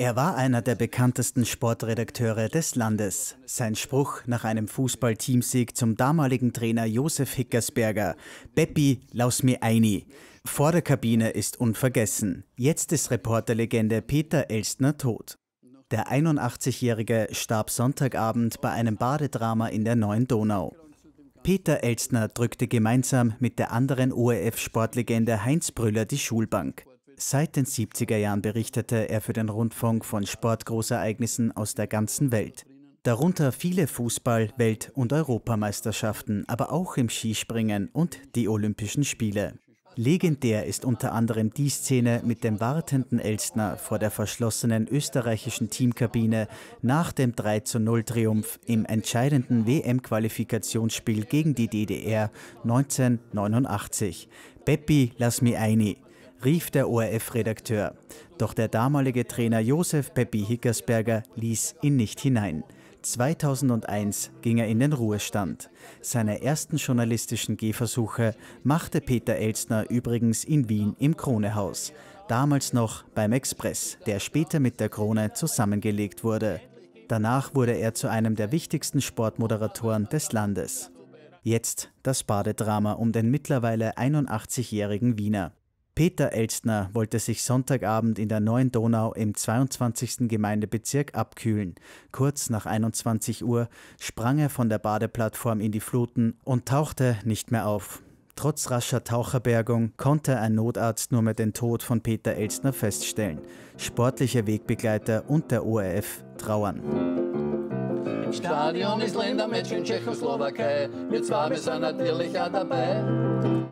Er war einer der bekanntesten Sportredakteure des Landes. Sein Spruch nach einem Fußballteamsieg zum damaligen Trainer Josef Hickersberger: Beppi, laus mir eini. Vor der Kabine ist unvergessen. Jetzt ist Reporterlegende Peter Elstner tot. Der 81-Jährige starb Sonntagabend bei einem Badedrama in der Neuen Donau. Peter Elstner drückte gemeinsam mit der anderen ORF-Sportlegende e Heinz Brüller die Schulbank. Seit den 70er Jahren berichtete er für den Rundfunk von Sportgroßereignissen aus der ganzen Welt. Darunter viele Fußball-, Welt- und Europameisterschaften, aber auch im Skispringen und die Olympischen Spiele. Legendär ist unter anderem die Szene mit dem wartenden Elstner vor der verschlossenen österreichischen Teamkabine nach dem 30 Triumph im entscheidenden WM-Qualifikationsspiel gegen die DDR 1989. Beppi, lass mich eine rief der ORF-Redakteur. Doch der damalige Trainer Josef Peppi Hickersberger ließ ihn nicht hinein. 2001 ging er in den Ruhestand. Seine ersten journalistischen Gehversuche machte Peter Elstner übrigens in Wien im Kronehaus, damals noch beim Express, der später mit der Krone zusammengelegt wurde. Danach wurde er zu einem der wichtigsten Sportmoderatoren des Landes. Jetzt das Badedrama um den mittlerweile 81-jährigen Wiener. Peter Elstner wollte sich Sonntagabend in der Neuen Donau im 22. Gemeindebezirk abkühlen. Kurz nach 21 Uhr sprang er von der Badeplattform in die Fluten und tauchte nicht mehr auf. Trotz rascher Taucherbergung konnte ein Notarzt nur mehr den Tod von Peter Elstner feststellen. Sportliche Wegbegleiter und der ORF trauern. Stadion ist Ländermatch in Tschechoslowakei. Wir zwei, wir sind natürlich auch dabei.